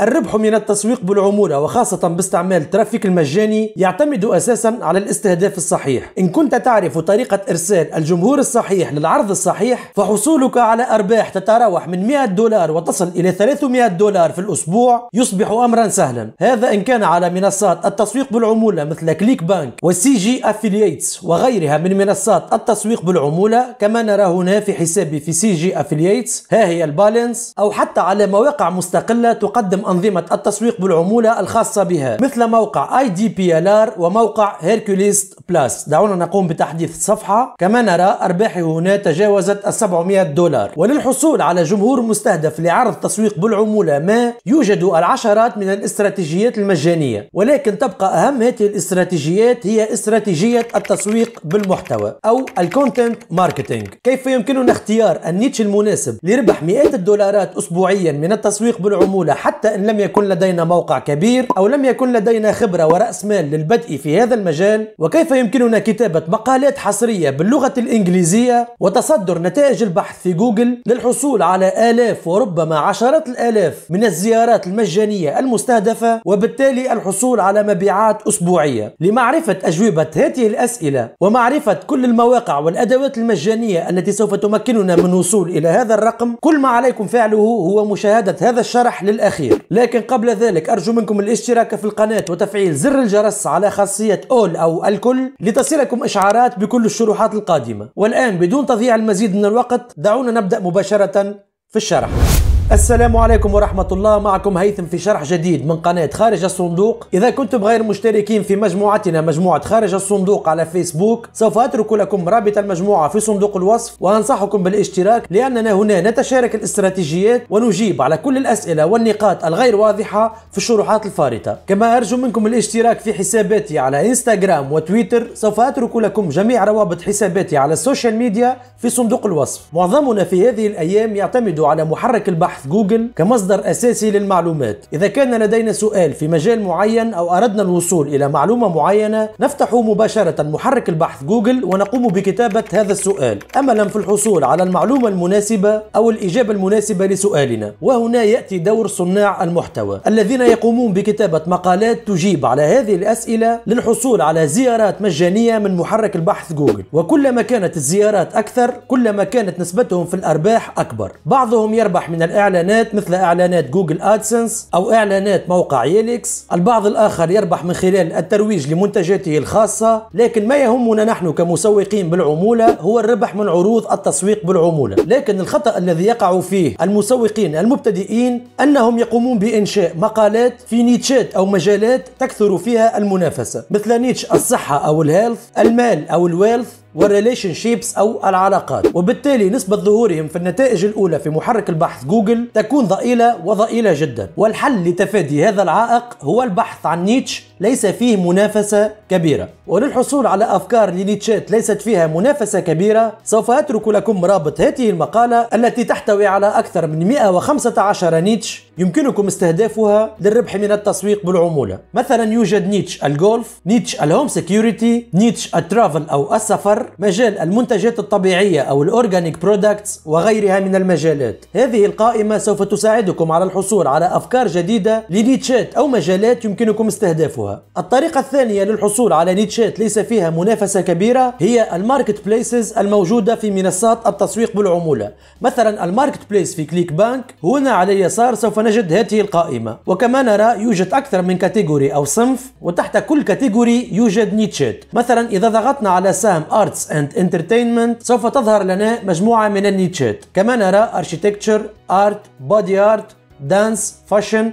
الربح من التسويق بالعمولة وخاصة باستعمال الترافيك المجاني يعتمد أساسا على الاستهداف الصحيح إن كنت تعرف طريقة إرسال الجمهور الصحيح للعرض الصحيح فحصولك على أرباح تتراوح من 100 دولار وتصل إلى 300 دولار في الأسبوع يصبح أمرا سهلا هذا إن كان على منصات التسويق بالعمولة مثل كليك بانك وسي جي أفلييتس وغيرها من منصات التسويق بالعمولة كما نرى هنا في حسابي في سي جي أفلييتس ها هي البالانس أو حتى على مواقع مستقلة تقدم أنظمة التسويق بالعمولة الخاصة بها مثل موقع اي دي بي ال ار وموقع هيركوليس بلاس دعونا نقوم بتحديث الصفحة كما نرى أرباحه هنا تجاوزت ال 700 دولار وللحصول على جمهور مستهدف لعرض تسويق بالعمولة ما يوجد العشرات من الاستراتيجيات المجانية ولكن تبقى أهم هذه الاستراتيجيات هي استراتيجية التسويق بالمحتوى أو الكونتنت ماركتينج كيف يمكننا اختيار النيتش المناسب لربح مئات الدولارات أسبوعيا من التسويق بالعمولة حتى إن لم يكن لدينا موقع كبير أو لم يكن لدينا خبرة ورأس مال للبدء في هذا المجال وكيف يمكننا كتابة مقالات حصرية باللغة الإنجليزية وتصدر نتائج البحث في جوجل للحصول على آلاف وربما عشرات الآلاف من الزيارات المجانية المستهدفة وبالتالي الحصول على مبيعات أسبوعية لمعرفة أجوبة هذه الأسئلة ومعرفة كل المواقع والأدوات المجانية التي سوف تمكننا من الوصول إلى هذا الرقم كل ما عليكم فعله هو مشاهدة هذا الشرح للأخير لكن قبل ذلك أرجو منكم الاشتراك في القناة وتفعيل زر الجرس على خاصية أول أو الكل لتصلكم إشعارات بكل الشروحات القادمة والآن بدون تضييع المزيد من الوقت دعونا نبدأ مباشرة في الشرح السلام عليكم ورحمة الله معكم هيثم في شرح جديد من قناة خارج الصندوق إذا كنتم غير مشتركين في مجموعتنا مجموعة خارج الصندوق على فيسبوك سوف أترك لكم رابط المجموعة في صندوق الوصف وأنصحكم بالاشتراك لأننا هنا نتشارك الاستراتيجيات ونجيب على كل الأسئلة والنقاط الغير واضحة في الشروحات الفارطة كما أرجو منكم الاشتراك في حساباتي على إنستغرام وتويتر سوف أترك لكم جميع روابط حساباتي على السوشيال ميديا في صندوق الوصف معظمنا في هذه الأيام يعتمد على محرك البحث بحث جوجل كمصدر أساسي للمعلومات إذا كان لدينا سؤال في مجال معين أو أردنا الوصول إلى معلومة معينة نفتح مباشرة محرك البحث جوجل ونقوم بكتابة هذا السؤال أملا في الحصول على المعلومة المناسبة أو الإجابة المناسبة لسؤالنا وهنا يأتي دور صناع المحتوى الذين يقومون بكتابة مقالات تجيب على هذه الأسئلة للحصول على زيارات مجانية من محرك البحث جوجل وكلما كانت الزيارات أكثر كلما كانت نسبتهم في الأرباح أكبر بعضهم يربح من الإعلان اعلانات مثل اعلانات جوجل ادسنس او اعلانات موقع يليكس البعض الاخر يربح من خلال الترويج لمنتجاته الخاصه لكن ما يهمنا نحن كمسوقين بالعموله هو الربح من عروض التسويق بالعموله لكن الخطا الذي يقع فيه المسوقين المبتدئين انهم يقومون بانشاء مقالات في نيتشات او مجالات تكثر فيها المنافسه مثل نيتش الصحه او الهيلث المال او الويلث والريليشن شيبس أو العلاقات وبالتالي نسبة ظهورهم في النتائج الأولى في محرك البحث جوجل تكون ضئيلة وضئيلة جدا والحل لتفادي هذا العائق هو البحث عن نيتش ليس فيه منافسة كبيرة وللحصول على أفكار لنيتشات ليست فيها منافسة كبيرة سوف أترك لكم رابط هذه المقالة التي تحتوي على أكثر من 115 نيتش يمكنكم استهدافها للربح من التسويق بالعمولة مثلا يوجد نيتش الجولف نيتش الهوم سيكيورتي نيتش الترافل أو السفر مجال المنتجات الطبيعية أو الأورجانيك برودكتس وغيرها من المجالات هذه القائمة سوف تساعدكم على الحصول على أفكار جديدة لنيتشات أو مجالات يمكنكم استهدافها يحتوها الطريقة الثانية للحصول على نيتشات ليس فيها منافسة كبيرة هي الماركت بليسز الموجودة في منصات التسويق بالعمولة مثلا الماركت بليس في كليك بانك هنا على اليسار سوف نجد هذه القائمة وكما نرى يوجد أكثر من كاتيجوري أو صنف وتحت كل كاتيجوري يوجد نيتشات مثلا إذا ضغطنا على سهم Arts and Entertainment سوف تظهر لنا مجموعة من النيتشات كما نرى Architecture, Art, Body Art, Dance, Fashion,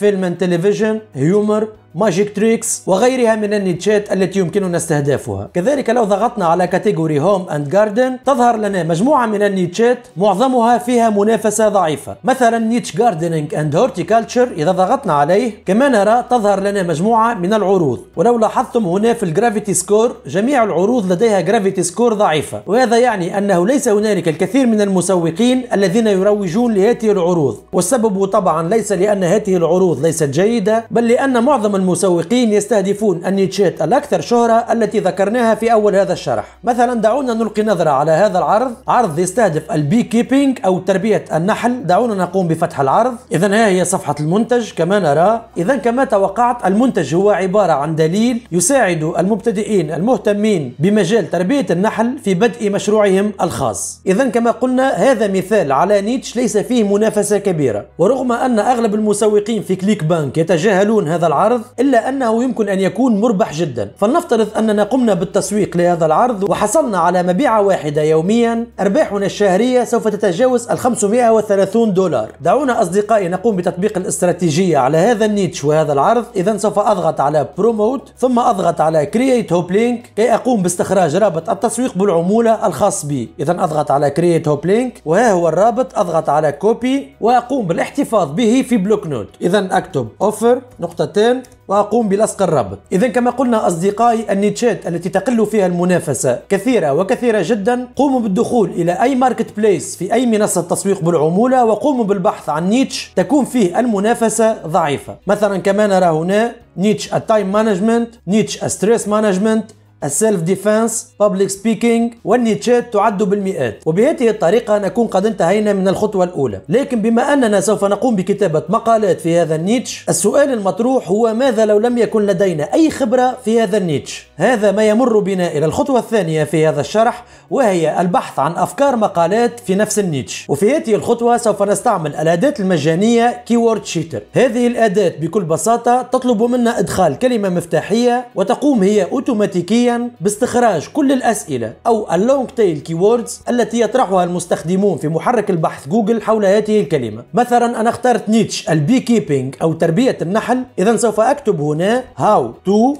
Film and Television, Humor, ماجيك تريكس وغيرها من النيتشات التي يمكننا استهدافها كذلك لو ضغطنا على كاتيجوري هوم اند جاردن تظهر لنا مجموعة من النيتشات معظمها فيها منافسة ضعيفة مثلا نيتش جاردنينج اند هورتيكالتشر إذا ضغطنا عليه كما نرى تظهر لنا مجموعة من العروض ولو لاحظتم هنا في الجرافيتي سكور جميع العروض لديها جرافيتي سكور ضعيفة وهذا يعني أنه ليس هنالك الكثير من المسوقين الذين يروجون لهذه العروض والسبب طبعا ليس لأن هذه العروض ليست جيدة بل لأن معظم المسوقين يستهدفون النيتشات الأكثر شهرة التي ذكرناها في أول هذا الشرح مثلا دعونا نلقي نظرة على هذا العرض عرض يستهدف البي كيبينج أو تربية النحل دعونا نقوم بفتح العرض إذا ها هي صفحة المنتج كما نرى إذا كما توقعت المنتج هو عبارة عن دليل يساعد المبتدئين المهتمين بمجال تربية النحل في بدء مشروعهم الخاص إذا كما قلنا هذا مثال على نيتش ليس فيه منافسة كبيرة ورغم أن أغلب المسوقين في كليك بانك يتجاهلون هذا العرض إلا أنه يمكن أن يكون مربح جدا فلنفترض أننا قمنا بالتسويق لهذا العرض وحصلنا على مبيعة واحدة يوميا أرباحنا الشهرية سوف تتجاوز ال 530 دولار دعونا أصدقائي نقوم بتطبيق الاستراتيجية على هذا النيتش وهذا العرض إذا سوف أضغط على بروموت ثم أضغط على كرييت هوب لينك كي أقوم باستخراج رابط التسويق بالعمولة الخاص بي إذا أضغط على كرييت هوب لينك وها هو الرابط أضغط على كوبي وأقوم بالاحتفاظ به في بلوك نوت إذا أكتب أوفر نقطتين وأقوم بلصق الرابط إذا كما قلنا أصدقائي النيتشات التي تقل فيها المنافسة كثيرة وكثيرة جدا قوموا بالدخول إلى أي ماركت بليس في أي منصة تسويق بالعمولة وقوموا بالبحث عن نيتش تكون فيه المنافسة ضعيفة مثلا كما نرى هنا نيتش التايم مانجمنت نيتش الستريس مانجمنت السيلف ديفنس بابليك سبيكينج والنيتشات تعد بالمئات وبهذه الطريقة نكون قد انتهينا من الخطوة الأولى لكن بما أننا سوف نقوم بكتابة مقالات في هذا النيتش السؤال المطروح هو ماذا لو لم يكن لدينا أي خبرة في هذا النيتش هذا ما يمر بنا إلى الخطوة الثانية في هذا الشرح وهي البحث عن أفكار مقالات في نفس النيتش وفي هذه الخطوة سوف نستعمل الأداة المجانية كيورد شيتر هذه الأداة بكل بساطة تطلب منا إدخال كلمة مفتاحية وتقوم هي أوتوماتيكيا باستخراج كل الأسئلة أو اللونج تيل كيوردز التي يطرحها المستخدمون في محرك البحث جوجل حول هذه الكلمة مثلا أنا اخترت نيتش البي كيبينج أو تربية النحل إذا سوف أكتب هنا how to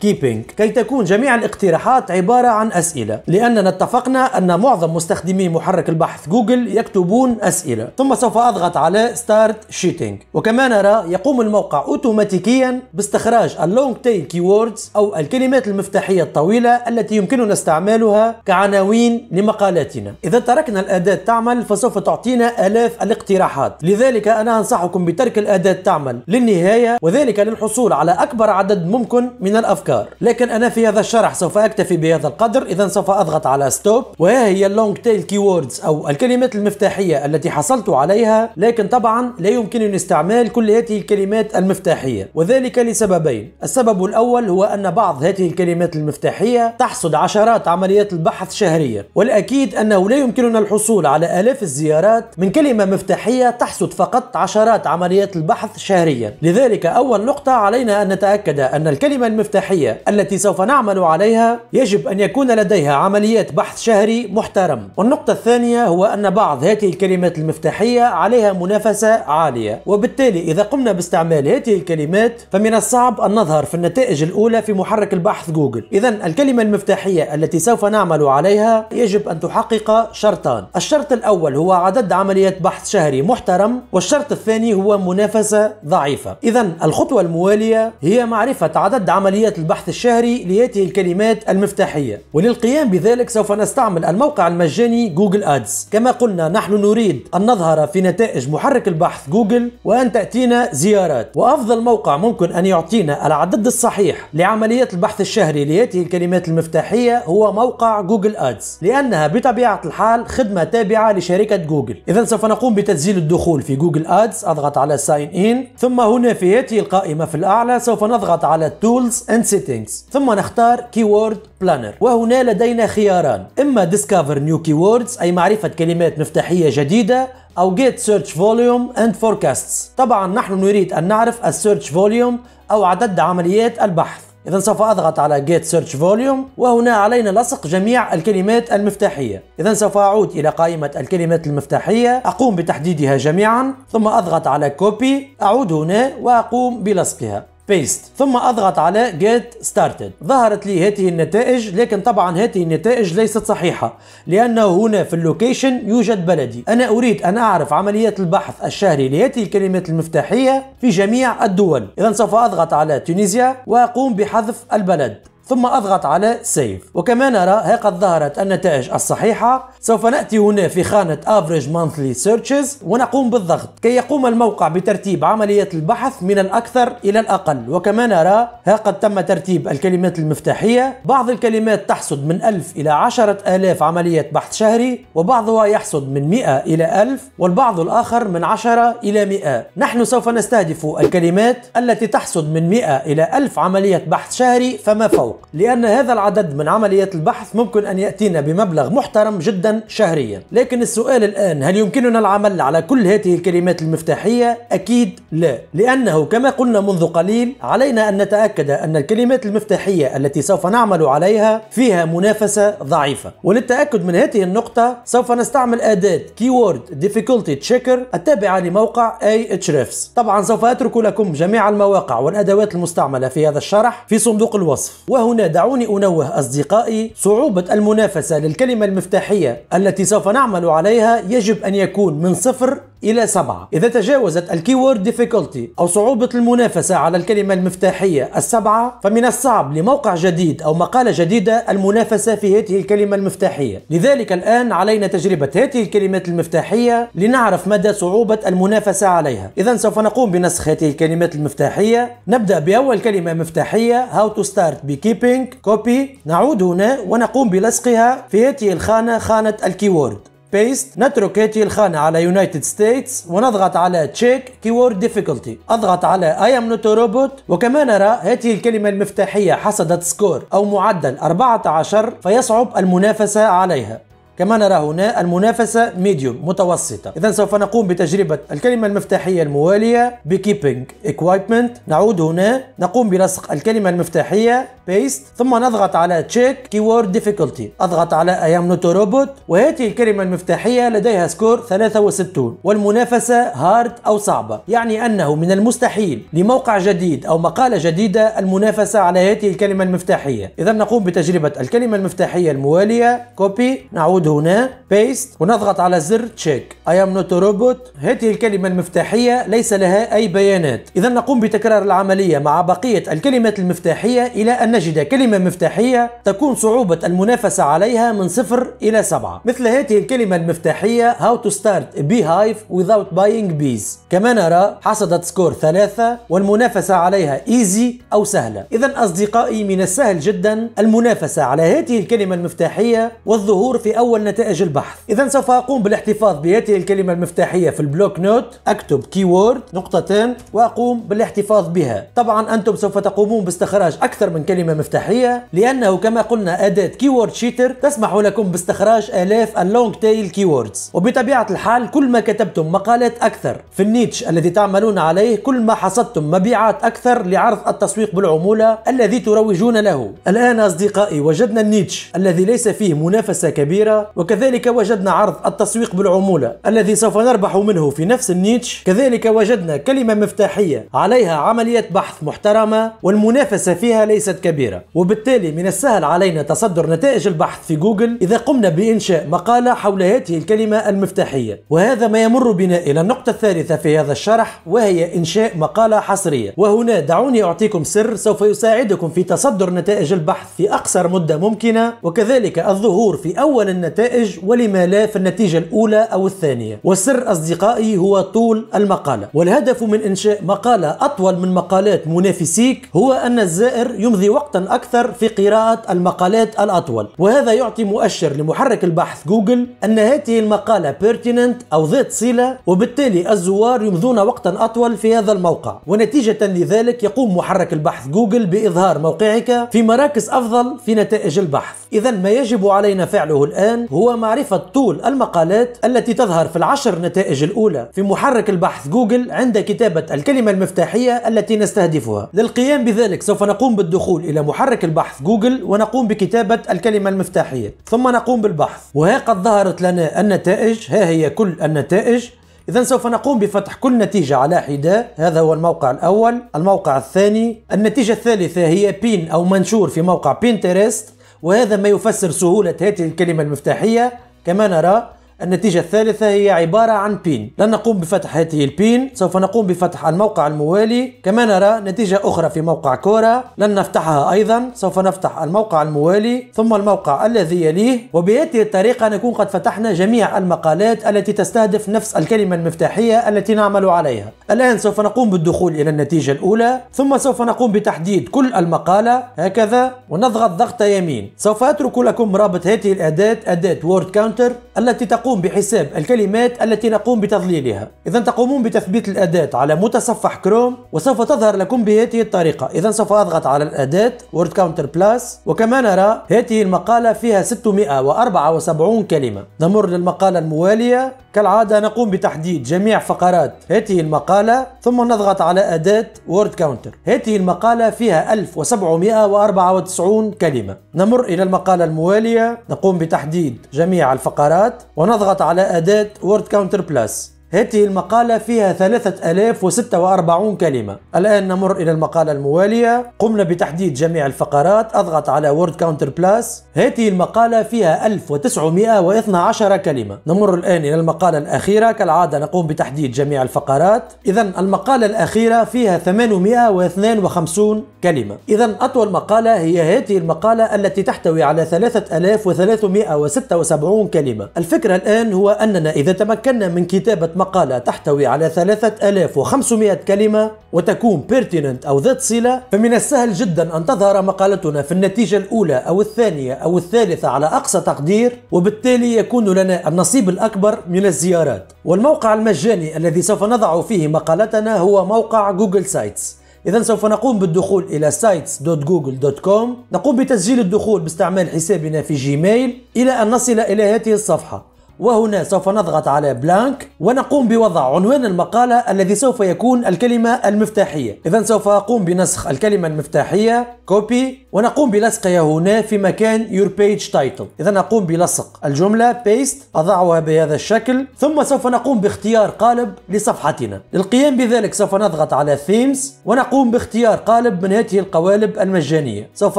كيبينج كي تكون جميع الاقتراحات عبارة عن أسئلة لأننا اتفقنا أن معظم مستخدمي محرك البحث جوجل يكتبون أسئلة ثم سوف أضغط على ستارت شيتينج وكما نرى يقوم الموقع أوتوماتيكيا باستخراج اللونج تيل كيوردز أو الكلمات المفتاحية الطويلة التي يمكننا استعمالها كعناوين لمقالاتنا إذا تركنا الأداة تعمل فسوف تعطينا آلاف الاقتراحات لذلك أنا أنصحكم بترك الأداة تعمل للنهاية وذلك للحصول على أكبر عدد ممكن من من الأفكار لكن أنا في هذا الشرح سوف أكتفي بهذا القدر إذا سوف أضغط على ستوب وها هي اللونج تيل كيوردز أو الكلمات المفتاحية التي حصلت عليها لكن طبعا لا يمكنني استعمال كل هذه الكلمات المفتاحية وذلك لسببين السبب الأول هو أن بعض هذه الكلمات المفتاحية تحصد عشرات عمليات البحث شهريا والأكيد أنه لا يمكننا الحصول على آلاف الزيارات من كلمة مفتاحية تحصد فقط عشرات عمليات البحث شهريا لذلك أول نقطة علينا أن نتأكد أن الكلمة المفتاحية التي سوف نعمل عليها يجب أن يكون لديها عمليات بحث شهري محترم والنقطة الثانية هو أن بعض هذه الكلمات المفتاحية عليها منافسة عالية وبالتالي إذا قمنا باستعمال هذه الكلمات فمن الصعب أن نظهر في النتائج الأولى في محرك البحث جوجل إذا الكلمة المفتاحية التي سوف نعمل عليها يجب أن تحقق شرطان الشرط الأول هو عدد عمليات بحث شهري محترم والشرط الثاني هو منافسة ضعيفة إذا الخطوة الموالية هي معرفة عدد عملية البحث الشهري لياتي الكلمات المفتاحية وللقيام بذلك سوف نستعمل الموقع المجاني جوجل أدز كما قلنا نحن نريد أن نظهر في نتائج محرك البحث جوجل وأن تأتينا زيارات وأفضل موقع ممكن أن يعطينا العدد الصحيح لعملية البحث الشهري لياتي الكلمات المفتاحية هو موقع جوجل أدز لأنها بطبيعة الحال خدمة تابعة لشركة جوجل إذا سوف نقوم بتسجيل الدخول في جوجل أدز أضغط على ساين إن ثم هنا في هذه القائمة في الأعلى سوف نضغط على التولز Tools and Settings ثم نختار Keyword Planner وهنا لدينا خياران إما Discover New Keywords أي معرفة كلمات مفتاحية جديدة أو Get Search Volume and Forecasts طبعا نحن نريد أن نعرف السيرش Volume أو عدد عمليات البحث إذا سوف أضغط على Get Search Volume وهنا علينا لصق جميع الكلمات المفتاحية إذا سوف أعود إلى قائمة الكلمات المفتاحية أقوم بتحديدها جميعا ثم أضغط على Copy أعود هنا وأقوم بلصقها بيست ثم اضغط على جيت ستارتد ظهرت لي هذه النتائج لكن طبعا هذه النتائج ليست صحيحة لأنه هنا في اللوكيشن يوجد بلدي أنا أريد أن أعرف عملية البحث الشهري لهذه الكلمات المفتاحية في جميع الدول إذا سوف أضغط على تونسيا وأقوم بحذف البلد ثم أضغط على سيف وكما نرى ها قد ظهرت النتائج الصحيحة سوف نأتي هنا في خانة افريج مانثلي سيرشز ونقوم بالضغط كي يقوم الموقع بترتيب عملية البحث من الأكثر إلى الأقل وكما نرى ها قد تم ترتيب الكلمات المفتاحية بعض الكلمات تحصد من 1000 إلى 10000 عملية بحث شهري وبعضها يحصد من 100 إلى 1000 والبعض الآخر من 10 إلى 100 نحن سوف نستهدف الكلمات التي تحصد من 100 إلى 1000 عملية بحث شهري فما فوق السوق لأن هذا العدد من عمليات البحث ممكن أن يأتينا بمبلغ محترم جدا شهريا لكن السؤال الآن هل يمكننا العمل على كل هذه الكلمات المفتاحية؟ أكيد لا لأنه كما قلنا منذ قليل علينا أن نتأكد أن الكلمات المفتاحية التي سوف نعمل عليها فيها منافسة ضعيفة وللتأكد من هذه النقطة سوف نستعمل أداة Keyword Difficulty Checker التابعة لموقع Ahrefs طبعا سوف أترك لكم جميع المواقع والأدوات المستعملة في هذا الشرح في صندوق الوصف وهو هنا دعوني أنوه أصدقائي صعوبة المنافسة للكلمة المفتاحية التي سوف نعمل عليها يجب أن يكون من صفر إلى سبعة إذا تجاوزت الكيورد difficulty أو صعوبة المنافسة على الكلمة المفتاحية السبعة فمن الصعب لموقع جديد أو مقالة جديدة المنافسة في هذه الكلمة المفتاحية لذلك الآن علينا تجربة هذه الكلمات المفتاحية لنعرف مدى صعوبة المنافسة عليها إذا سوف نقوم بنسخ هذه الكلمات المفتاحية نبدأ بأول كلمة مفتاحية how to start beekeeping copy نعود هنا ونقوم بلصقها في هذه الخانة خانة الكيورد بيست نترك هذه الخانة على يونايتد ستيتس ونضغط على تشيك كيورد ديفيكولتي أضغط على اي ام نوت روبوت وكما نرى هذه الكلمة المفتاحية حصدت سكور أو معدل 14 فيصعب المنافسة عليها كما نرى هنا المنافسة ميديوم متوسطة إذا سوف نقوم بتجربة الكلمة المفتاحية الموالية بكيبينج equipment نعود هنا نقوم بلصق الكلمة المفتاحية paste ثم نضغط على check keyword difficulty أضغط على I am not a robot وهذه الكلمة المفتاحية لديها سكور 63 والمنافسة هارد أو صعبة يعني أنه من المستحيل لموقع جديد أو مقالة جديدة المنافسة على هذه الكلمة المفتاحية إذا نقوم بتجربة الكلمة المفتاحية الموالية copy نعود هنا بيست ونضغط على زر تشيك اي ام نوت روبوت هذه الكلمة المفتاحية ليس لها اي بيانات اذا نقوم بتكرار العملية مع بقية الكلمات المفتاحية الى ان نجد كلمة مفتاحية تكون صعوبة المنافسة عليها من صفر الى سبعة مثل هذه الكلمة المفتاحية how to start a beehive without buying bees كما نرى حصدت سكور ثلاثة والمنافسة عليها ايزي او سهلة اذا اصدقائي من السهل جدا المنافسة على هذه الكلمة المفتاحية والظهور في اول أول نتائج البحث إذا سوف أقوم بالاحتفاظ بهذه الكلمة المفتاحية في البلوك نوت أكتب كيورد نقطتين وأقوم بالاحتفاظ بها طبعا أنتم سوف تقومون باستخراج أكثر من كلمة مفتاحية لأنه كما قلنا أداة كيورد شيتر تسمح لكم باستخراج آلاف اللونج تيل كيوردز وبطبيعة الحال كل ما كتبتم مقالات أكثر في النيتش الذي تعملون عليه كل ما حصدتم مبيعات أكثر لعرض التسويق بالعمولة الذي تروجون له الآن أصدقائي وجدنا النيتش الذي ليس فيه منافسة كبيرة وكذلك وجدنا عرض التسويق بالعمولة الذي سوف نربح منه في نفس النيتش كذلك وجدنا كلمة مفتاحية عليها عملية بحث محترمة والمنافسة فيها ليست كبيرة وبالتالي من السهل علينا تصدر نتائج البحث في جوجل إذا قمنا بإنشاء مقالة حول هذه الكلمة المفتاحية وهذا ما يمر بنا إلى النقطة الثالثة في هذا الشرح وهي إنشاء مقالة حصرية وهنا دعوني أعطيكم سر سوف يساعدكم في تصدر نتائج البحث في أقصر مدة ممكنة وكذلك الظهور في أول النتائج النتائج ولما لا في النتيجة الأولى أو الثانية وسر أصدقائي هو طول المقالة والهدف من إنشاء مقالة أطول من مقالات منافسيك هو أن الزائر يمضي وقتا أكثر في قراءة المقالات الأطول وهذا يعطي مؤشر لمحرك البحث جوجل أن هذه المقالة بيرتيننت أو ذات صلة وبالتالي الزوار يمضون وقتا أطول في هذا الموقع ونتيجة لذلك يقوم محرك البحث جوجل بإظهار موقعك في مراكز أفضل في نتائج البحث إذا ما يجب علينا فعله الآن هو معرفة طول المقالات التي تظهر في العشر نتائج الأولى في محرك البحث جوجل عند كتابة الكلمة المفتاحية التي نستهدفها للقيام بذلك سوف نقوم بالدخول إلى محرك البحث جوجل ونقوم بكتابة الكلمة المفتاحية ثم نقوم بالبحث وها قد ظهرت لنا النتائج ها هي كل النتائج إذا سوف نقوم بفتح كل نتيجة على حدة هذا هو الموقع الأول الموقع الثاني النتيجة الثالثة هي بين أو منشور في موقع بينتريست وهذا ما يفسر سهولة هذه الكلمة المفتاحية كما نرى النتيجة الثالثة هي عبارة عن بين لن نقوم بفتح هذه البين سوف نقوم بفتح الموقع الموالي كما نرى نتيجة أخرى في موقع كورة لن نفتحها أيضا سوف نفتح الموقع الموالي ثم الموقع الذي يليه وبهذه الطريقة نكون قد فتحنا جميع المقالات التي تستهدف نفس الكلمة المفتاحية التي نعمل عليها الآن سوف نقوم بالدخول إلى النتيجة الأولى ثم سوف نقوم بتحديد كل المقالة هكذا ونضغط ضغط يمين سوف أترك لكم رابط هذه الأداة أداة وورد كاونتر التي تقوم تقوم بحساب الكلمات التي نقوم بتضليلها إذا تقومون بتثبيت الأداة على متصفح كروم وسوف تظهر لكم بهذه الطريقة إذا سوف أضغط على الأداة وورد كاونتر بلاس وكما نرى هذه المقالة فيها 674 كلمة نمر للمقالة الموالية كالعادة نقوم بتحديد جميع فقرات هذه المقالة ثم نضغط على أداة وورد كاونتر هذه المقالة فيها 1794 كلمة نمر إلى المقالة الموالية نقوم بتحديد جميع الفقرات ونضغط اضغط على أداة وورد كاونتر بلس هذه المقالة فيها 3046 كلمة الآن نمر إلى المقالة الموالية قمنا بتحديد جميع الفقرات أضغط على وورد كاونتر بلاس هذه المقالة فيها 1912 كلمة نمر الآن إلى المقالة الأخيرة كالعادة نقوم بتحديد جميع الفقرات إذا المقالة الأخيرة فيها 852 كلمة إذا أطول مقالة هي هذه المقالة التي تحتوي على 3376 كلمة الفكرة الآن هو أننا إذا تمكنا من كتابة مقالة تحتوي على 3500 كلمة وتكون بيرتيننت أو ذات صلة فمن السهل جدا أن تظهر مقالتنا في النتيجة الأولى أو الثانية أو الثالثة على أقصى تقدير وبالتالي يكون لنا النصيب الأكبر من الزيارات والموقع المجاني الذي سوف نضع فيه مقالتنا هو موقع جوجل سايتس إذا سوف نقوم بالدخول إلى sites.google.com نقوم بتسجيل الدخول باستعمال حسابنا في جيميل إلى أن نصل إلى هذه الصفحة وهنا سوف نضغط على بلانك ونقوم بوضع عنوان المقالة الذي سوف يكون الكلمة المفتاحية إذا سوف أقوم بنسخ الكلمة المفتاحية كوبي ونقوم بلصقها هنا في مكان your page title إذا أقوم بلصق الجملة paste أضعها بهذا الشكل ثم سوف نقوم باختيار قالب لصفحتنا للقيام بذلك سوف نضغط على themes ونقوم باختيار قالب من هذه القوالب المجانية سوف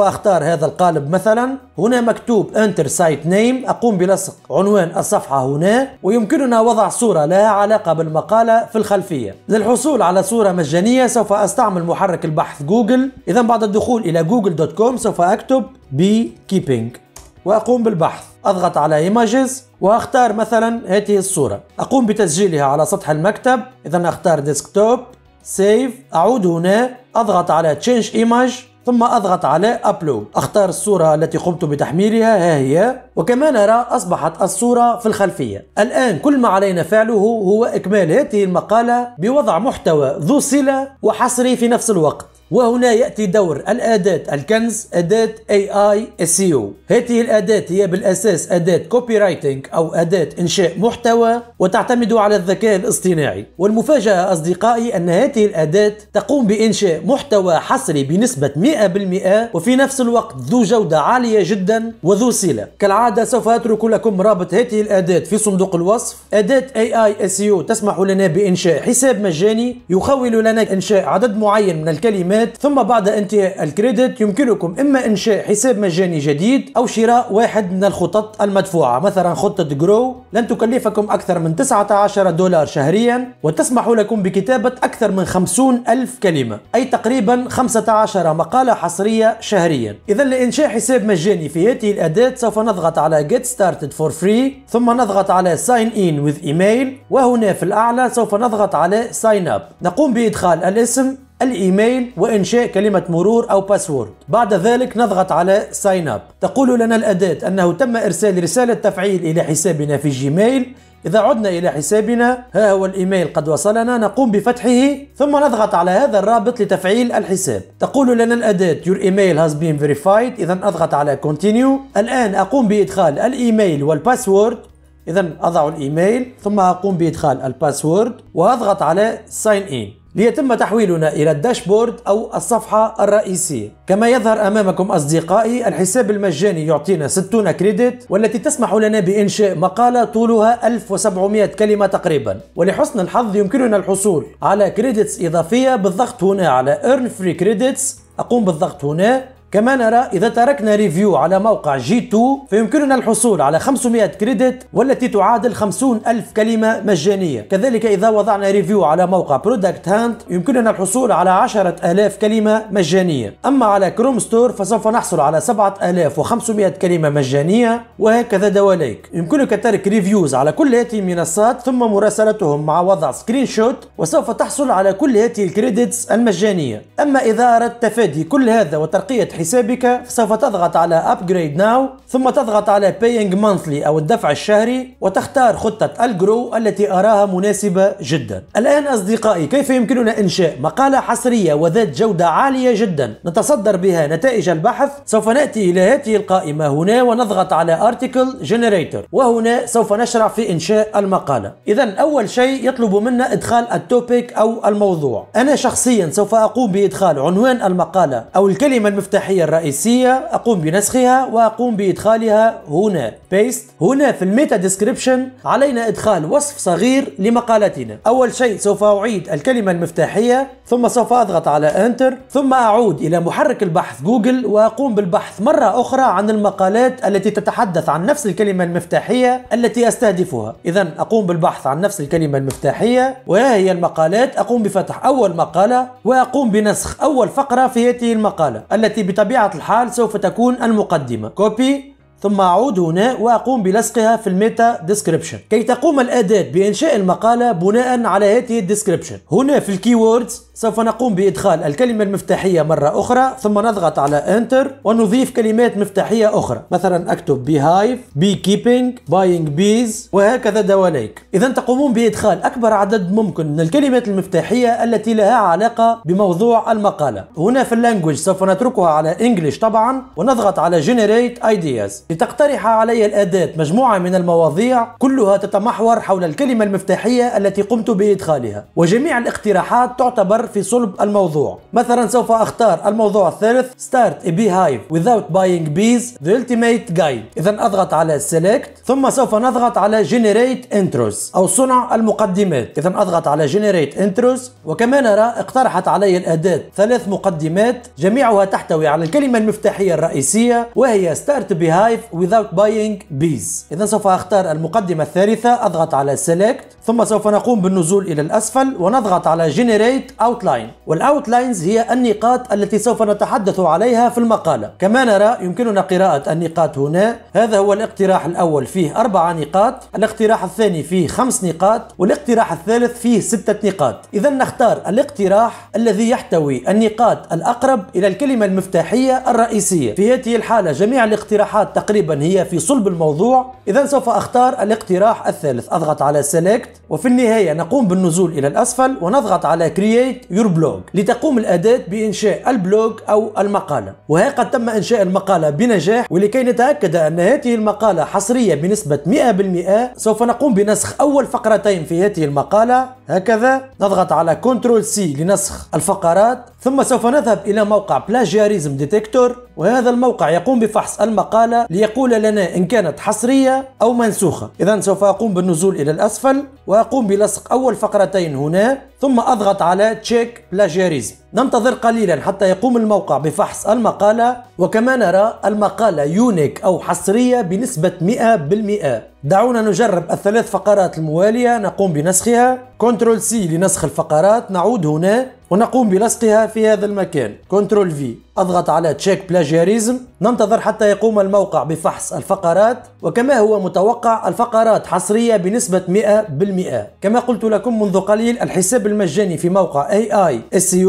أختار هذا القالب مثلا هنا مكتوب enter site name أقوم بلصق عنوان الصفحة الصفحة هنا ويمكننا وضع صورة لها علاقة بالمقالة في الخلفية للحصول على صورة مجانية سوف أستعمل محرك البحث جوجل إذا بعد الدخول إلى جوجل دوت كوم سوف أكتب بي كيبينج وأقوم بالبحث أضغط على ايماجز وأختار مثلا هذه الصورة أقوم بتسجيلها على سطح المكتب إذا أختار ديسكتوب سيف أعود هنا أضغط على Change Image ثم أضغط على أبلود أختار الصورة التي قمت بتحميلها ها هي وكما نرى أصبحت الصورة في الخلفية الآن كل ما علينا فعله هو إكمال هذه المقالة بوضع محتوى ذو صلة وحصري في نفس الوقت وهنا يأتي دور الأداة الكنز أداة AI SEO هذه الأداة هي بالأساس أداة كوبي رايتنج أو أداة إنشاء محتوى وتعتمد على الذكاء الاصطناعي والمفاجأة أصدقائي أن هذه الأداة تقوم بإنشاء محتوى حصري بنسبة 100% وفي نفس الوقت ذو جودة عالية جدا وذو صلة كالعادة سوف أترك لكم رابط هذه الأداة في صندوق الوصف أداة AI SEO تسمح لنا بإنشاء حساب مجاني يخول لنا إنشاء عدد معين من الكلمات الكريدت ثم بعد انتهاء الكريدت يمكنكم اما انشاء حساب مجاني جديد او شراء واحد من الخطط المدفوعه مثلا خطه جرو لن تكلفكم اكثر من 19 دولار شهريا وتسمح لكم بكتابه اكثر من 50 الف كلمه اي تقريبا 15 مقاله حصريه شهريا اذا لانشاء حساب مجاني في هذه الاداه سوف نضغط على get started for free ثم نضغط على sign in with email وهنا في الاعلى سوف نضغط على sign up نقوم بادخال الاسم الايميل وانشاء كلمه مرور او باسورد بعد ذلك نضغط على ساين اب تقول لنا الاداه انه تم ارسال رساله تفعيل الى حسابنا في جيميل إذا عدنا إلى حسابنا ها هو الإيميل قد وصلنا نقوم بفتحه ثم نضغط على هذا الرابط لتفعيل الحساب تقول لنا الأداة Your email has been verified إذا أضغط على Continue الآن أقوم بإدخال الإيميل والباسورد إذا أضع الإيميل ثم أقوم بإدخال الباسورد وأضغط على Sign in ليتم تحويلنا إلى الداشبورد أو الصفحة الرئيسية كما يظهر أمامكم أصدقائي الحساب المجاني يعطينا 60 كريدت والتي تسمح لنا بإنشاء مقالة طولها 1700 كلمة تقريبا ولحسن الحظ يمكننا الحصول على كريدتس إضافية بالضغط هنا على Earn Free Credits أقوم بالضغط هنا كما نرى إذا تركنا ريفيو على موقع جي 2 فيمكننا الحصول على 500 كريدت والتي تعادل 50 ألف كلمة مجانية كذلك إذا وضعنا ريفيو على موقع برودكت هانت يمكننا الحصول على 10 ألاف كلمة مجانية أما على كروم ستور فسوف نحصل على 7500 كلمة مجانية وهكذا دواليك يمكنك ترك ريفيوز على كل هذه المنصات ثم مراسلتهم مع وضع سكرين شوت وسوف تحصل على كل هذه الكريدتس المجانية أما إذا أردت تفادي كل هذا وترقية حسابك سوف تضغط على ابجريد ناو ثم تضغط على paying monthly او الدفع الشهري وتختار خطة الجرو التي اراها مناسبة جدا الان اصدقائي كيف يمكننا انشاء مقالة حصرية وذات جودة عالية جدا نتصدر بها نتائج البحث سوف ناتي الى هذه القائمة هنا ونضغط على article generator وهنا سوف نشرع في انشاء المقالة اذا اول شيء يطلب منا ادخال التوبيك او الموضوع انا شخصيا سوف اقوم بادخال عنوان المقالة او الكلمة المفتاحية المسرحية الرئيسية أقوم بنسخها وأقوم بإدخالها هنا بيست هنا في الميتا ديسكريبشن علينا إدخال وصف صغير لمقالتنا أول شيء سوف أعيد الكلمة المفتاحية ثم سوف أضغط على أنتر ثم أعود إلى محرك البحث جوجل وأقوم بالبحث مرة أخرى عن المقالات التي تتحدث عن نفس الكلمة المفتاحية التي أستهدفها إذا أقوم بالبحث عن نفس الكلمة المفتاحية وها هي المقالات أقوم بفتح أول مقالة وأقوم بنسخ أول فقرة في هذه المقالة التي بطبيعة الحال سوف تكون المقدمة كوبي ثم أعود هنا وأقوم بلصقها في الميتا ديسكريبشن كي تقوم الأداة بإنشاء المقالة بناء على هذه الديسكريبشن هنا في الكيوردز سوف نقوم بإدخال الكلمة المفتاحية مرة أخرى ثم نضغط على انتر ونضيف كلمات مفتاحية أخرى مثلا أكتب Beehive, بي Buying باينج بيز وهكذا دواليك إذا تقومون بإدخال أكبر عدد ممكن من الكلمات المفتاحية التي لها علاقة بموضوع المقالة هنا في اللانجوج سوف نتركها على انجلش طبعا ونضغط على generate ideas لتقترح علي الأداة مجموعة من المواضيع كلها تتمحور حول الكلمة المفتاحية التي قمت بإدخالها وجميع الاقتراحات تعتبر في صلب الموضوع مثلا سوف اختار الموضوع الثالث start a beehive without buying bees the ultimate guide اذا اضغط على select ثم سوف نضغط على generate intros او صنع المقدمات اذا اضغط على generate intros وكما نرى اقترحت علي الاداة ثلاث مقدمات جميعها تحتوي على الكلمة المفتاحية الرئيسية وهي start beehive without buying bees اذا سوف اختار المقدمة الثالثة اضغط على select ثم سوف نقوم بالنزول الى الاسفل ونضغط على generate الأوتلاين والأوتلاينز هي النقاط التي سوف نتحدث عليها في المقالة كما نرى يمكننا قراءة النقاط هنا هذا هو الاقتراح الأول فيه أربع نقاط الاقتراح الثاني فيه خمس نقاط والاقتراح الثالث فيه ستة نقاط إذا نختار الاقتراح الذي يحتوي النقاط الأقرب إلى الكلمة المفتاحية الرئيسية في هذه الحالة جميع الاقتراحات تقريبا هي في صلب الموضوع إذا سوف أختار الاقتراح الثالث أضغط على سيلكت وفي النهاية نقوم بالنزول إلى الأسفل ونضغط على كرييت create your blog لتقوم الأداة بإنشاء البلوج أو المقالة وهي قد تم إنشاء المقالة بنجاح ولكي نتأكد أن هذه المقالة حصرية بنسبة 100% سوف نقوم بنسخ أول فقرتين في هذه المقالة هكذا نضغط على كنترول سي لنسخ الفقرات ثم سوف نذهب إلى موقع بلاجياريزم ديتكتور وهذا الموقع يقوم بفحص المقالة ليقول لنا إن كانت حصرية أو منسوخة إذا سوف أقوم بالنزول إلى الأسفل وأقوم بلصق أول فقرتين هنا ثم أضغط على تشيك بلاجياريزم ننتظر قليلا حتى يقوم الموقع بفحص المقالة وكما نرى المقالة يونيك أو حصرية بنسبة 100% دعونا نجرب الثلاث فقرات الموالية نقوم بنسخها Ctrl C لنسخ الفقرات نعود هنا ونقوم بلصقها في هذا المكان Ctrl V أضغط على تشيك بلاجيريزم ننتظر حتى يقوم الموقع بفحص الفقرات وكما هو متوقع الفقرات حصرية بنسبة 100% كما قلت لكم منذ قليل الحساب المجاني في موقع AI e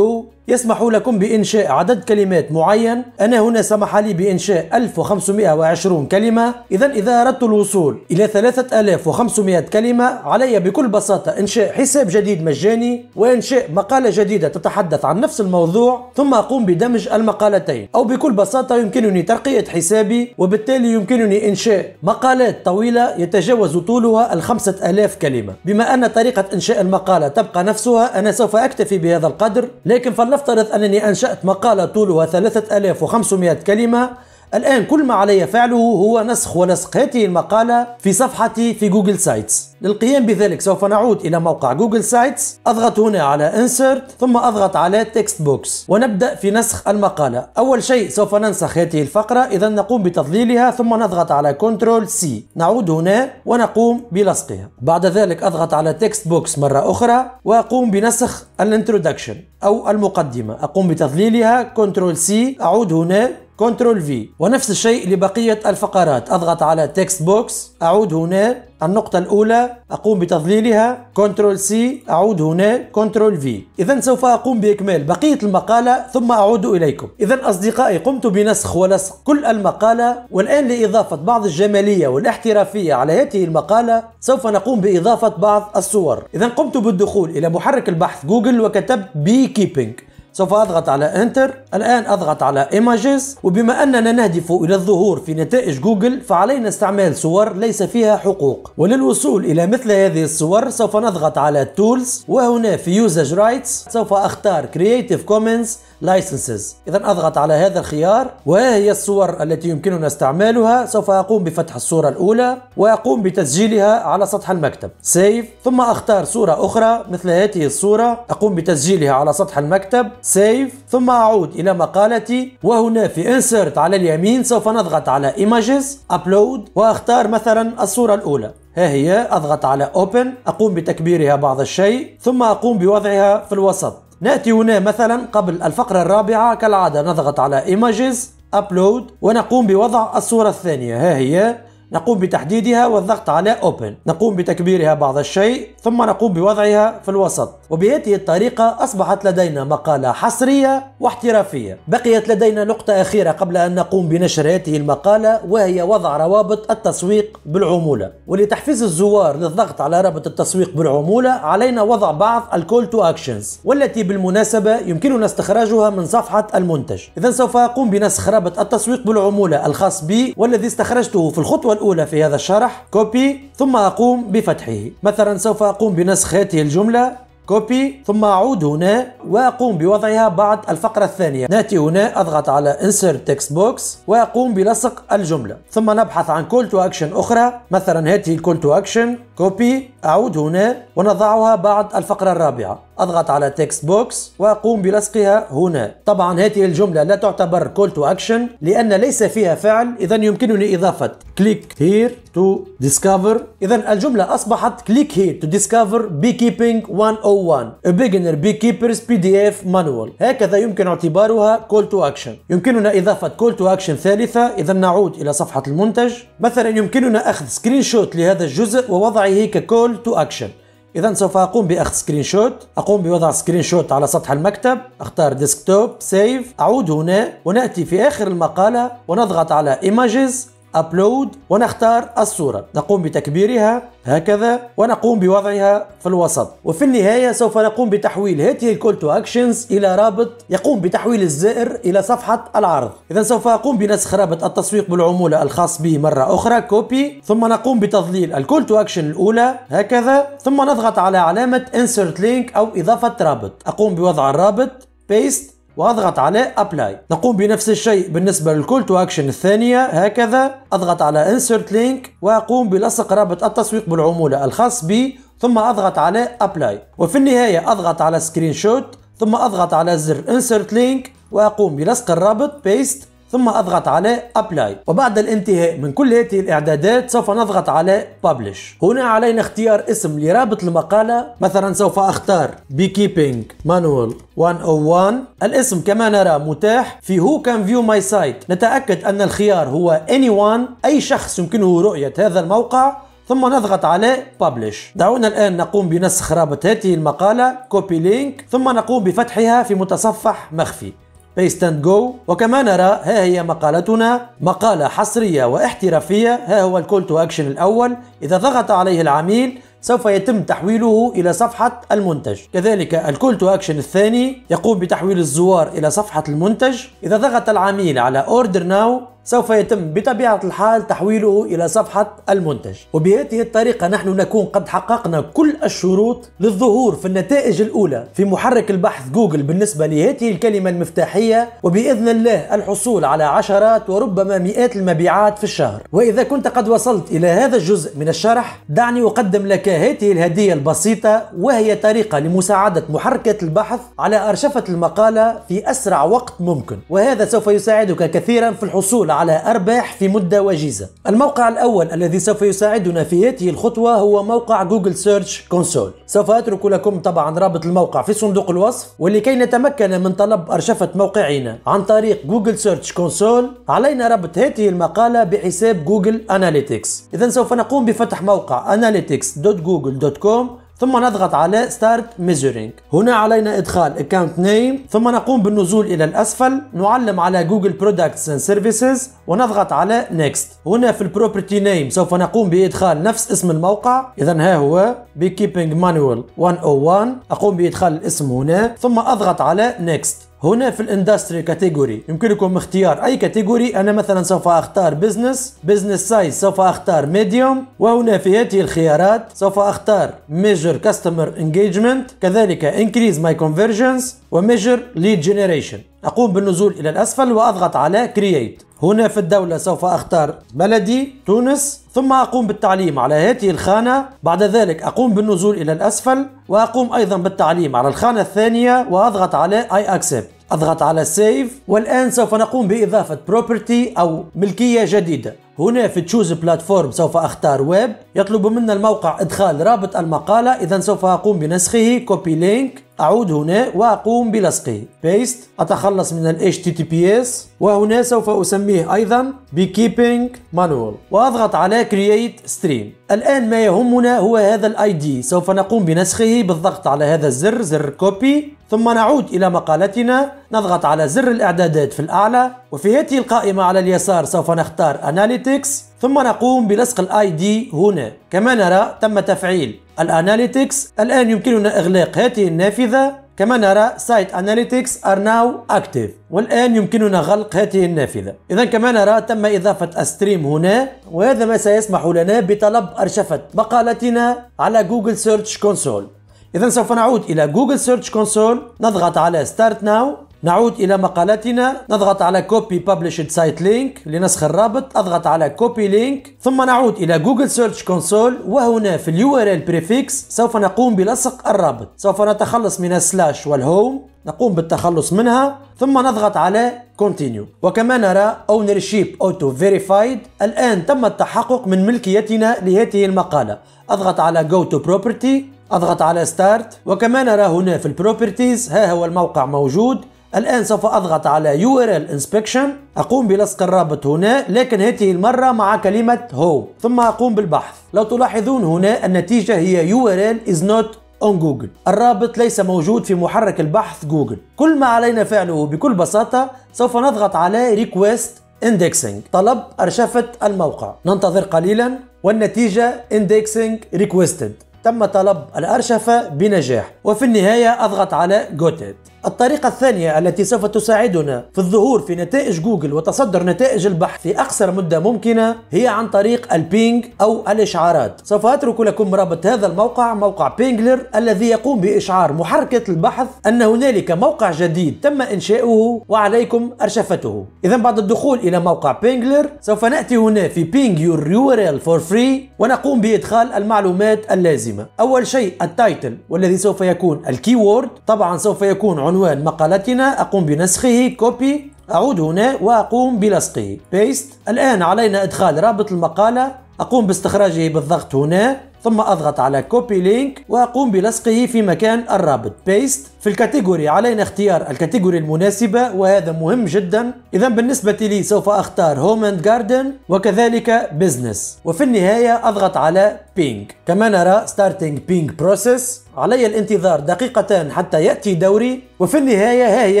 يسمح لكم بإنشاء عدد كلمات معين أنا هنا سمح لي بإنشاء 1520 كلمة إذا إذا أردت الوصول إلى 3500 كلمة علي بكل بساطة إنشاء حساب جديد مجاني وإنشاء مقالة جديدة تتحدث عن نفس الموضوع ثم أقوم بدمج المقالة مقالتين أو بكل بساطة يمكنني ترقية حسابي وبالتالي يمكنني إنشاء مقالات طويلة يتجاوز طولها الخمسة ألاف كلمة بما أن طريقة إنشاء المقالة تبقى نفسها أنا سوف أكتفي بهذا القدر لكن فلنفترض أنني أنشأت مقالة طولها 3500 كلمة الآن كل ما علي فعله هو نسخ ولصق هذه المقالة في صفحتي في جوجل سايتس للقيام بذلك سوف نعود إلى موقع جوجل سايتس أضغط هنا على Insert ثم أضغط على Text Box ونبدأ في نسخ المقالة أول شيء سوف ننسخ هذه الفقرة إذا نقوم بتضليلها ثم نضغط على Ctrl C نعود هنا ونقوم بلصقها بعد ذلك أضغط على Text Box مرة أخرى وأقوم بنسخ الانترودكشن أو المقدمة أقوم بتضليلها Ctrl C أعود هنا كنترول في ونفس الشيء لبقية الفقرات أضغط على تكست بوكس أعود هنا النقطة الأولى أقوم بتظليلها كنترول سي أعود هنا كنترول في إذا سوف أقوم بإكمال بقية المقالة ثم أعود إليكم إذا أصدقائي قمت بنسخ ولصق كل المقالة والآن لإضافة بعض الجمالية والاحترافية على هذه المقالة سوف نقوم بإضافة بعض الصور إذا قمت بالدخول إلى محرك البحث جوجل وكتبت بي كيبينج سوف أضغط على انتر الآن أضغط على images وبما أننا نهدف إلى الظهور في نتائج جوجل فعلينا استعمال صور ليس فيها حقوق وللوصول إلى مثل هذه الصور سوف نضغط على tools وهنا في usage rights سوف أختار كرييتيف commons Licenses إذا أضغط على هذا الخيار وها هي الصور التي يمكننا استعمالها سوف أقوم بفتح الصورة الأولى وأقوم بتسجيلها على سطح المكتب Save ثم أختار صورة أخرى مثل هذه الصورة أقوم بتسجيلها على سطح المكتب Save ثم أعود إلى مقالتي وهنا في Insert على اليمين سوف نضغط على Images Upload وأختار مثلا الصورة الأولى ها هي أضغط على Open أقوم بتكبيرها بعض الشيء ثم أقوم بوضعها في الوسط نأتي هنا مثلا قبل الفقرة الرابعة كالعادة نضغط على Images Upload ونقوم بوضع الصورة الثانية ها هي نقوم بتحديدها والضغط على Open نقوم بتكبيرها بعض الشيء ثم نقوم بوضعها في الوسط وبهذه الطريقة أصبحت لدينا مقالة حصرية واحترافية بقيت لدينا نقطة أخيرة قبل أن نقوم بنشر هذه المقالة وهي وضع روابط التسويق بالعمولة ولتحفيز الزوار للضغط على رابط التسويق بالعمولة علينا وضع بعض الكول تو اكشنز والتي بالمناسبة يمكننا استخراجها من صفحة المنتج إذا سوف أقوم بنسخ رابط التسويق بالعمولة الخاص بي والذي استخرجته في الخطوة الأولى في هذا الشرح كوبي ثم أقوم بفتحه مثلا سوف أقوم بنسخ هذه الجملة كوبي ثم أعود هنا وأقوم بوضعها بعد الفقرة الثانية نأتي هنا أضغط على Insert Text Box وأقوم بلصق الجملة ثم نبحث عن Call to Action أخرى مثلا هذه Call to Action كوبي أعود هنا ونضعها بعد الفقرة الرابعة أضغط على تكست بوكس وأقوم بلصقها هنا طبعا هذه الجملة لا تعتبر كول تو أكشن لأن ليس فيها فعل إذا يمكنني إضافة كليك هير تو ديسكفر إذا الجملة أصبحت كليك هير تو ديسكفر beekeeping 101 A beginner beekeeper's PDF manual هكذا يمكن اعتبارها كول تو أكشن يمكننا إضافة كول تو أكشن ثالثة إذا نعود إلى صفحة المنتج مثلا يمكننا أخذ سكرين شوت لهذا الجزء ووضعه معي هيك تو اكشن اذا سوف اقوم باخذ سكرين شوت اقوم بوضع سكرين شوت على سطح المكتب اختار ديسكتوب سيف اعود هنا وناتي في اخر المقاله ونضغط على ايماجز ابلود ونختار الصورة نقوم بتكبيرها هكذا ونقوم بوضعها في الوسط وفي النهاية سوف نقوم بتحويل هذه الكول تو اكشنز الى رابط يقوم بتحويل الزائر الى صفحة العرض اذا سوف اقوم بنسخ رابط التسويق بالعمولة الخاص به مرة اخرى كوبي ثم نقوم بتظليل الكول تو اكشن الاولى هكذا ثم نضغط على علامة insert link او اضافة رابط اقوم بوضع الرابط بيست واضغط على ابلاي نقوم بنفس الشيء بالنسبه للكول تو اكشن الثانيه هكذا اضغط على انسرت لينك واقوم بلصق رابط التسويق بالعموله الخاص بي ثم اضغط على ابلاي وفي النهايه اضغط على سكرين شوت ثم اضغط على زر انسرت لينك واقوم بلصق الرابط بيست ثم أضغط على ابلاي وبعد الانتهاء من كل هذه الإعدادات سوف نضغط على بابليش هنا علينا اختيار اسم لرابط المقالة مثلا سوف أختار كيبينج Manual 101 الاسم كما نرى متاح في Who Can View My Site نتأكد أن الخيار هو Anyone أي شخص يمكنه رؤية هذا الموقع ثم نضغط على Publish دعونا الآن نقوم بنسخ رابط هذه المقالة Copy Link ثم نقوم بفتحها في متصفح مخفي بيست اند جو وكما نرى ها هي مقالتنا مقالة حصرية واحترافية ها هو الكول تو اكشن الاول إذا ضغط عليه العميل سوف يتم تحويله إلى صفحة المنتج كذلك الكول تو أكشن الثاني يقوم بتحويل الزوار إلى صفحة المنتج إذا ضغط العميل على Order Now سوف يتم بطبيعة الحال تحويله إلى صفحة المنتج وبهذه الطريقة نحن نكون قد حققنا كل الشروط للظهور في النتائج الأولى في محرك البحث جوجل بالنسبة لهذه الكلمة المفتاحية وبإذن الله الحصول على عشرات وربما مئات المبيعات في الشهر وإذا كنت قد وصلت إلى هذا الجزء من الشرح دعني أقدم لك هذه الهدية البسيطة وهي طريقة لمساعدة محركات البحث على أرشفة المقالة في أسرع وقت ممكن وهذا سوف يساعدك كثيرا في الحصول على على أرباح في مدة وجيزة الموقع الأول الذي سوف يساعدنا في هذه الخطوة هو موقع جوجل سيرش كونسول سوف أترك لكم طبعا رابط الموقع في صندوق الوصف ولكي نتمكن من طلب أرشفة موقعنا عن طريق جوجل سيرش كونسول علينا ربط هذه المقالة بحساب جوجل أناليتكس إذا سوف نقوم بفتح موقع analytics.google.com ثم نضغط على Start Measuring هنا علينا ادخال Account Name ثم نقوم بالنزول الى الاسفل نعلم على Google Products and Services ونضغط على Next هنا في Property Name سوف نقوم بادخال نفس اسم الموقع اذا ها هو Beekeeping Manual 101 اقوم بادخال الاسم هنا ثم اضغط على Next هنا في الاندستري كاتيجوري يمكنكم اختيار اي كاتيجوري انا مثلا سوف اختار بزنس بزنس سايز سوف اختار ميديوم وهنا في هذه الخيارات سوف اختار ميجر كاستمر انجيجمنت كذلك انكريز ماي كونفرجنس وميجر ليد جنريشن اقوم بالنزول الى الاسفل واضغط على كرييت هنا في الدولة سوف أختار بلدي تونس ثم أقوم بالتعليم على هذه الخانة بعد ذلك أقوم بالنزول إلى الأسفل وأقوم أيضا بالتعليم على الخانة الثانية وأضغط على I accept أضغط على سيف والآن سوف نقوم بإضافة بروبرتي أو ملكية جديدة هنا في تشوز بلاتفورم سوف أختار ويب يطلب منا الموقع إدخال رابط المقالة إذا سوف أقوم بنسخه كوبي لينك أعود هنا وأقوم بلصقه بيست أتخلص من ال HTTPS وهنا سوف أسميه أيضا Beekeeping Manual وأضغط على Create Stream الآن ما يهمنا هو هذا الاي دي سوف نقوم بنسخه بالضغط على هذا الزر زر كوبي ثم نعود إلى مقالتنا نضغط على زر الإعدادات في الأعلى وفي هذه القائمة على اليسار سوف نختار Analytics ثم نقوم بلصق الاي دي هنا كما نرى تم تفعيل الاناليتكس الآن يمكننا إغلاق هذه النافذة كما نرى سايت اناليتكس ار ناو اكتيف والان يمكننا غلق هذه النافذه اذا كما نرى تم اضافه استريم هنا وهذا ما سيسمح لنا بطلب ارشفه مقالتنا على جوجل سيرش كونسول اذا سوف نعود الى جوجل سيرش كونسول نضغط على ستارت ناو نعود إلى مقالتنا نضغط على Copy Published Site Link لنسخ الرابط أضغط على Copy Link ثم نعود إلى Google Search Console وهنا في ال URL Prefix سوف نقوم بلصق الرابط سوف نتخلص من السلاش والهوم نقوم بالتخلص منها ثم نضغط على Continue وكما نرى Ownership Auto Verified الآن تم التحقق من ملكيتنا لهذه المقالة أضغط على Go to Property أضغط على Start وكما نرى هنا في البروبرتيز ها هو الموقع موجود الآن سوف أضغط على URL Inspection أقوم بلصق الرابط هنا لكن هذه المرة مع كلمة هو ثم أقوم بالبحث لو تلاحظون هنا النتيجة هي URL is not on Google الرابط ليس موجود في محرك البحث جوجل كل ما علينا فعله بكل بساطة سوف نضغط على Request indexing طلب أرشفة الموقع ننتظر قليلا والنتيجة indexing requested تم طلب الأرشفة بنجاح وفي النهاية أضغط على got it الطريقة الثانية التي سوف تساعدنا في الظهور في نتائج جوجل وتصدر نتائج البحث في أقصر مدة ممكنة هي عن طريق البينج أو الإشعارات سوف أترك لكم رابط هذا الموقع موقع بينجلر الذي يقوم بإشعار محركة البحث أن هنالك موقع جديد تم إنشاؤه وعليكم أرشفته إذا بعد الدخول إلى موقع بينجلر سوف نأتي هنا في بينج يور يوريل فور فري ونقوم بإدخال المعلومات اللازمة أول شيء التايتل والذي سوف يكون الكيورد طبعا سوف يكون عنوان مقالتنا أقوم بنسخه كوبي أعود هنا وأقوم بلصقه بيست الآن علينا إدخال رابط المقالة أقوم باستخراجه بالضغط هنا ثم أضغط على كوبي لينك وأقوم بلصقه في مكان الرابط بيست في الكاتيجوري علينا اختيار الكاتيجوري المناسبة وهذا مهم جدا إذا بالنسبة لي سوف أختار هوم اند جاردن وكذلك بزنس وفي النهاية أضغط على بينج كما نرى ستارتنج بينج بروسيس علي الانتظار دقيقتان حتى يأتي دوري وفي النهاية ها هي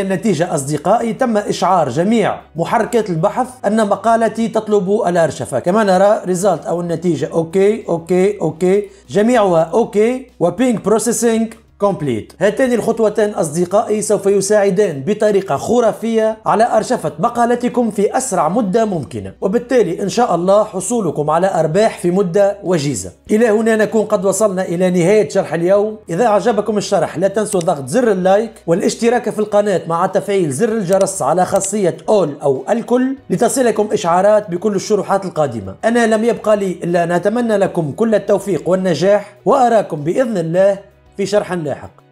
النتيجة أصدقائي تم إشعار جميع محركات البحث أن مقالتي تطلب الأرشفة كما نرى ريزالت أو النتيجة أوكي أوكي أوكي جميعها أوكي وبينج بروسيسينج كومبليت هاتان الخطوتان أصدقائي سوف يساعدان بطريقة خرافية على أرشفة مقالتكم في أسرع مدة ممكنة وبالتالي إن شاء الله حصولكم على أرباح في مدة وجيزة إلى هنا نكون قد وصلنا إلى نهاية شرح اليوم إذا أعجبكم الشرح لا تنسوا ضغط زر اللايك والاشتراك في القناة مع تفعيل زر الجرس على خاصية أول أو الكل لتصلكم إشعارات بكل الشروحات القادمة أنا لم يبقى لي إلا أن أتمنى لكم كل التوفيق والنجاح وأراكم بإذن الله في شرح لاحق